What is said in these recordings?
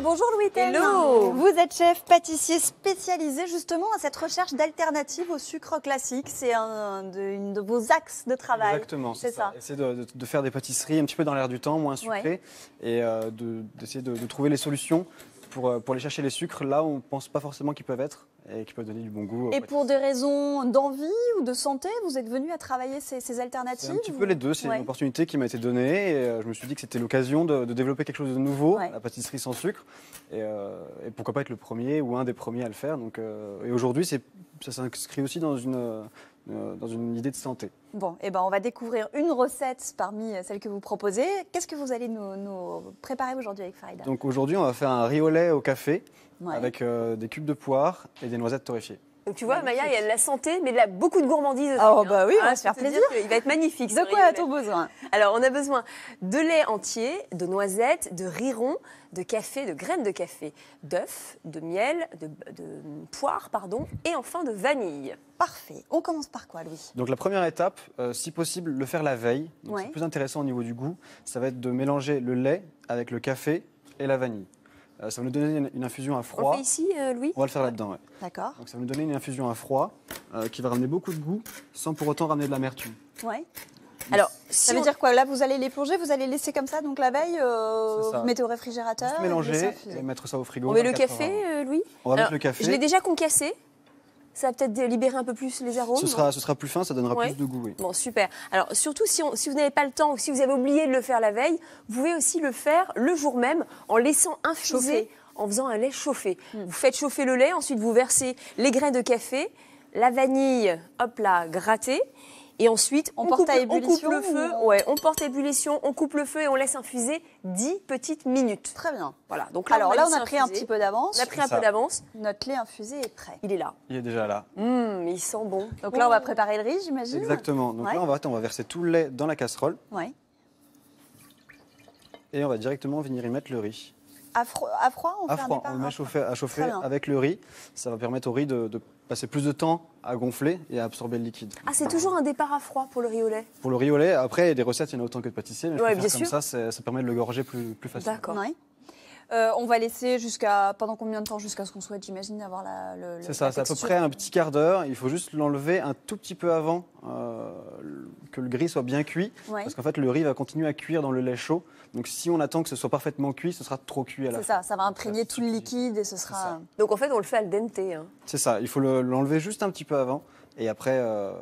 bonjour Louis Hello Vous êtes chef pâtissier spécialisé justement à cette recherche d'alternatives au sucre classique. C'est un de, vos axes de travail. Exactement, c'est ça. ça. Essayer de, faire des pâtisseries un petit peu dans l'air du temps, moins sucrées, et euh, d'essayer de, trouver les solutions pour, euh, pour aller chercher les sucres là on ne pense pas forcément qu'ils peuvent être et qui peuvent donner du bon goût. Et pour des raisons d'envie ou de santé, vous êtes venu à travailler ces, alternatives Un petit peu les deux, c'est une opportunité qui m'a été donnée et euh, je me suis dit que c'était l'occasion de, développer quelque chose de nouveau, la pâtisserie sans sucre, et, euh, et, pourquoi pas être le premier ou un des premiers à le faire. Donc, et aujourd'hui, c'est ça s'inscrit aussi dans une, euh, dans une idée de santé. Bon, eh ben on va découvrir une recette parmi celles que vous proposez. Qu'est-ce que vous allez nous, préparer aujourd'hui avec Farida Donc aujourd'hui, on va faire un riz au lait au café avec euh, des cubes de poire et des noisettes torréfiées. Donc tu vois, Maya, il y a de la santé, mais il y a beaucoup de gourmandise aussi. Oh hein. bah oui, on va ah, se faire plaisir. Il va être magnifique. De quoi a-t-on besoin Alors on a besoin de lait entier, de noisettes, de riron de café, de graines de café, d'œufs, de miel, de, poire, pardon, et enfin de vanille. Parfait. On commence par quoi, Louis Donc la première étape, euh, si possible, le faire la veille. C'est plus intéressant au niveau du goût. Ça va être de mélanger le lait avec le café et la vanille. Euh, ça va nous donner une infusion à froid. On ici, euh, On va le faire là-dedans, oui. D'accord. Donc ça va nous donner une infusion à froid euh, qui va ramener beaucoup de goût sans pour autant ramener de l'amertume. Ouais. Alors, ça veut dire quoi Là, vous allez les plonger, vous allez laisser comme ça, donc la veille, vous mettez au réfrigérateur. mélanger et, mettre ça au frigo. On met le café, Louis On va mettre le café. Je l'ai déjà concassé. Ça va peut-être libérer un peu plus les arômes. Ce sera, plus fin, ça donnera plus de goût. Bon, super. Alors, surtout si, vous n'avez pas le temps ou si vous avez oublié de le faire la veille, vous pouvez aussi le faire le jour même en laissant infuser, en faisant un lait chauffé. Hmm. Vous faites chauffer le lait, ensuite vous versez les grains de café, la vanille, hop là, grattée. Et ensuite, on, porte à ébullition. On coupe le feu, ouais, on porte ébullition, on coupe le feu et on laisse infuser 10 petites minutes. Très bien. Voilà. Donc là, Alors on là, on a pris un petit peu d'avance. On a pris un peu d'avance. Notre lait infusé est prêt. Il est là. Il est déjà là. Mmh, il sent bon. Donc là, on va préparer le riz, j'imagine. Exactement. Donc là, on va, on va verser tout le lait dans la casserole. Ouais. Et on va directement venir y mettre le riz. À froid, à froid on, à froid, on met à chauffer, avec le riz. Ça va permettre au riz de, passer plus de temps à gonfler et à absorber le liquide. Ah, c'est toujours un départ à froid pour le riz au lait Pour le riz au lait, après, des recettes, il y en a autant que de pâtissiers. Mais ouais, comme ça, ça permet de le gorger plus, facilement. D'accord. Euh, on va laisser jusqu'à pendant combien de temps jusqu'à ce qu'on souhaite, j'imagine, avoir la. C'est ça, c'est à peu près un petit quart d'heure. Il faut juste l'enlever un tout petit peu avant euh, que le gris soit bien cuit, parce qu'en fait le riz va continuer à cuire dans le lait chaud. Donc si on attend que ce soit parfaitement cuit, ce sera trop cuit à C'est ça, ça va imprégner tout le liquide et ce sera. Donc en fait on le fait al dente. Hein. C'est ça, il faut l'enlever juste un petit peu avant. Et après, euh,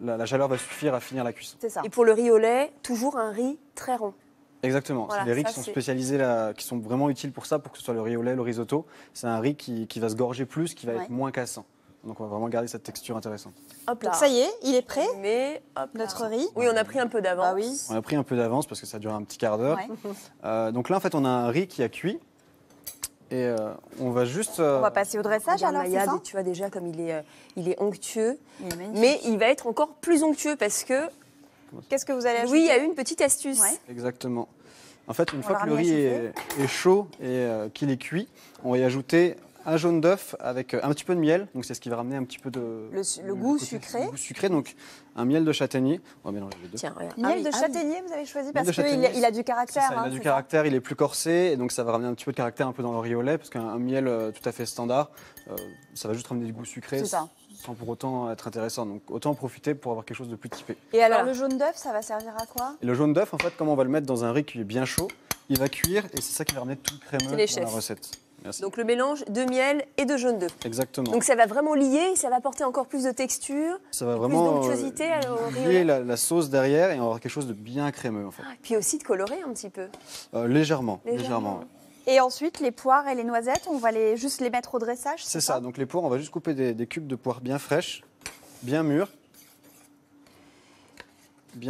la, chaleur va suffire à finir la cuisson. Et pour le riz au lait, toujours un riz très rond. Exactement. les riz qui sont spécialisés, là, qui sont vraiment utiles pour ça, pour que ce soit le riz au lait, le risotto. C'est un riz qui, va se gorger plus, qui va être moins cassant. Donc on va vraiment garder cette texture intéressante. ça y est, il est prêt. Mais notre riz. Oui, on a pris un peu d'avance. Bah oui. On a pris un peu d'avance parce que ça dure un petit quart d'heure. Euh, donc là, en fait, on a un riz qui a cuit. Et euh, on va juste. Euh, on va passer au dressage alors. Maya, ça tu vois déjà comme il est, il est onctueux. mais il va être encore plus onctueux parce que. Qu'est-ce que vous allez ajouter Oui, il y a une petite astuce. Exactement. En fait, une fois que le riz est, est, chaud et qu'il est cuit, on va y ajouter un jaune d'œuf avec euh, un petit peu de miel, donc c'est ce qui va ramener un petit peu de le, goût sucré. Le goût sucré, donc un miel de châtaignier. On va mélanger les deux. Ah miel de ah châtaignier, vous avez choisi parce qu'il il, a du caractère. il a hein, du caractère, il est plus corsé, et donc ça va ramener un petit peu de caractère un peu dans le riz au lait, parce qu'un miel euh, tout à fait standard, euh, ça va juste ramener du goût sucré. Ça. Sans pour autant être intéressant. Donc autant en profiter pour avoir quelque chose de plus typé. Et alors le jaune d'œuf, ça va servir à quoi Le jaune d'œuf, en fait, comment on va le mettre dans un riz qui est bien chaud, il va cuire et c'est ça qui va ramener tout le crémeux dans la recette. Donc le mélange de miel et de jaune d'œuf. Exactement. Donc ça va vraiment lier, ça va apporter encore plus de texture, ça va vraiment euh, lier la, sauce derrière et on aura quelque chose de bien crémeux en fait. et ah, puis aussi de colorer un petit peu. Euh, légèrement, légèrement. Et ensuite, les poires et les noisettes, on va les, juste les mettre au dressage C'est ça, donc les poires, on va juste couper des, des cubes de poires bien fraîches, bien mûres,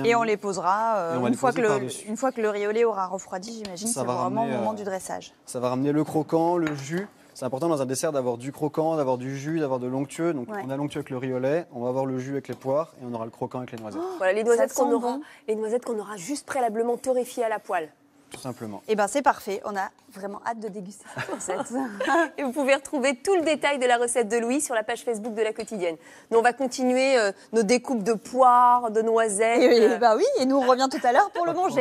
et on les posera, euh, une, fois que le, une fois que riolet aura refroidi, j'imagine, c'est vraiment au moment euh, du dressage. Ça va ramener le croquant, le jus. C'est important dans un dessert d'avoir du croquant, d'avoir du jus, d'avoir de l'onctueux. Donc on a l'onctueux avec le riolet, on va avoir le jus avec les poires et on aura le croquant avec les noisettes. Oh, voilà les noisettes qu'on aura, les noisettes qu'on aura juste préalablement torréfiées à la poêle tout simplement. Eh bien, c'est parfait. On a vraiment hâte de déguster cette recette. et vous pouvez retrouver tout le détail de la recette de Louis sur la page Facebook de La Quotidienne. Nous, on va continuer euh, nos découpes de poires, de noisettes. Et, bah oui, et nous, on revient tout à l'heure pour le manger.